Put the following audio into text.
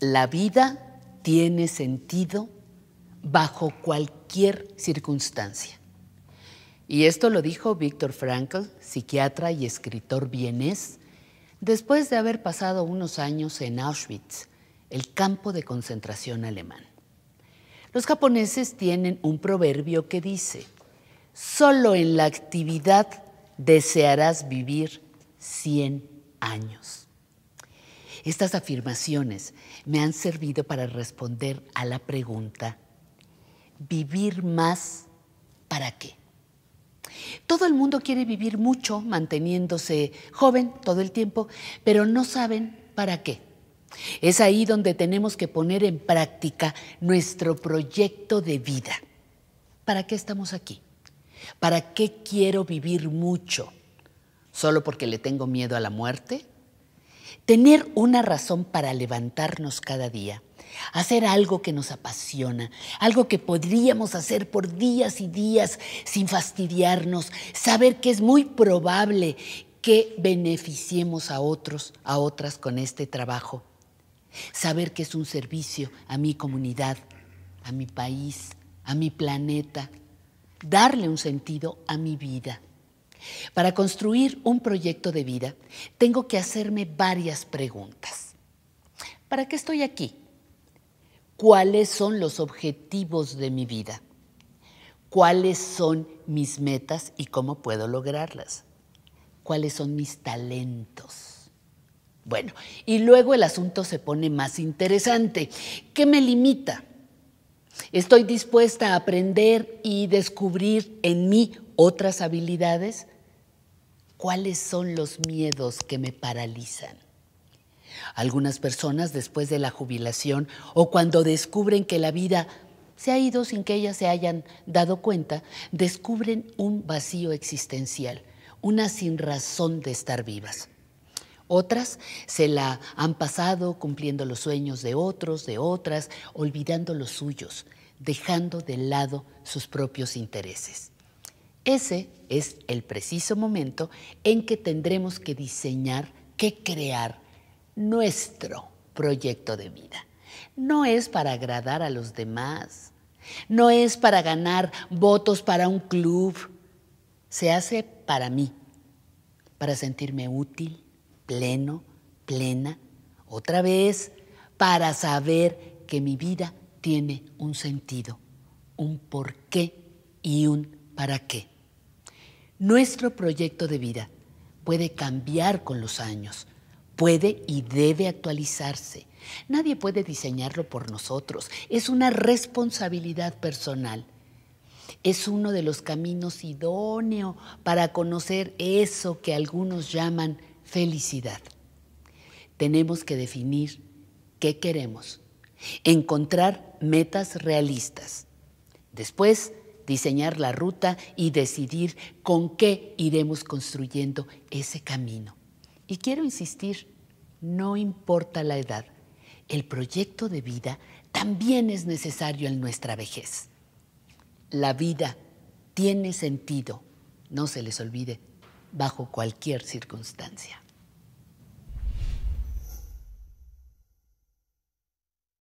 La vida tiene sentido bajo cualquier circunstancia. Y esto lo dijo Víctor Frankl, psiquiatra y escritor vienés, después de haber pasado unos años en Auschwitz, el campo de concentración alemán. Los japoneses tienen un proverbio que dice, solo en la actividad desearás vivir 100 años. Estas afirmaciones me han servido para responder a la pregunta, ¿vivir más para qué? Todo el mundo quiere vivir mucho manteniéndose joven todo el tiempo, pero no saben para qué. Es ahí donde tenemos que poner en práctica nuestro proyecto de vida. ¿Para qué estamos aquí? ¿Para qué quiero vivir mucho? ¿Solo porque le tengo miedo a la muerte? Tener una razón para levantarnos cada día, hacer algo que nos apasiona, algo que podríamos hacer por días y días sin fastidiarnos, saber que es muy probable que beneficiemos a otros, a otras con este trabajo, saber que es un servicio a mi comunidad, a mi país, a mi planeta, darle un sentido a mi vida. Para construir un proyecto de vida, tengo que hacerme varias preguntas. ¿Para qué estoy aquí? ¿Cuáles son los objetivos de mi vida? ¿Cuáles son mis metas y cómo puedo lograrlas? ¿Cuáles son mis talentos? Bueno, y luego el asunto se pone más interesante. ¿Qué me limita? Estoy dispuesta a aprender y descubrir en mí otras habilidades. ¿Cuáles son los miedos que me paralizan? Algunas personas después de la jubilación o cuando descubren que la vida se ha ido sin que ellas se hayan dado cuenta, descubren un vacío existencial, una sin razón de estar vivas. Otras se la han pasado cumpliendo los sueños de otros, de otras, olvidando los suyos, dejando de lado sus propios intereses. Ese es el preciso momento en que tendremos que diseñar, que crear nuestro proyecto de vida. No es para agradar a los demás, no es para ganar votos para un club, se hace para mí, para sentirme útil, pleno, plena, otra vez, para saber que mi vida tiene un sentido, un por qué y un para qué. Nuestro proyecto de vida puede cambiar con los años, puede y debe actualizarse. Nadie puede diseñarlo por nosotros. Es una responsabilidad personal. Es uno de los caminos idóneo para conocer eso que algunos llaman felicidad. Tenemos que definir qué queremos, encontrar metas realistas, después diseñar la ruta y decidir con qué iremos construyendo ese camino. Y quiero insistir, no importa la edad, el proyecto de vida también es necesario en nuestra vejez. La vida tiene sentido, no se les olvide bajo cualquier circunstancia.